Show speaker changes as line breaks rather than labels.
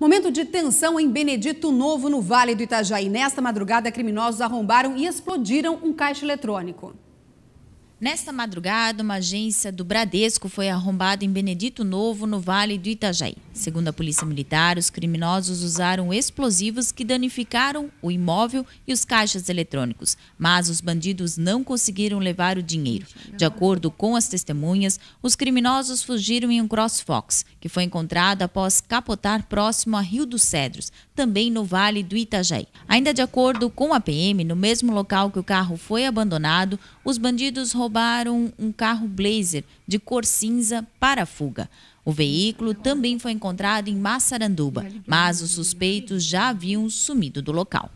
Momento de tensão em Benedito Novo, no Vale do Itajaí. Nesta madrugada, criminosos arrombaram
e explodiram um caixa eletrônico. Nesta madrugada, uma agência do Bradesco foi arrombada em Benedito Novo, no Vale do Itajaí. Segundo a Polícia Militar, os criminosos usaram explosivos que danificaram o imóvel e os caixas eletrônicos, mas os bandidos não conseguiram levar o dinheiro. De acordo com as testemunhas, os criminosos fugiram em um CrossFox, que foi encontrado após capotar próximo a Rio dos Cedros, também no Vale do Itajaí. Ainda de acordo com a PM, no mesmo local que o carro foi abandonado, os bandidos roubaram roubaram um carro Blazer de cor cinza para a fuga. O veículo também foi encontrado em Massaranduba, mas os suspeitos já haviam sumido do local.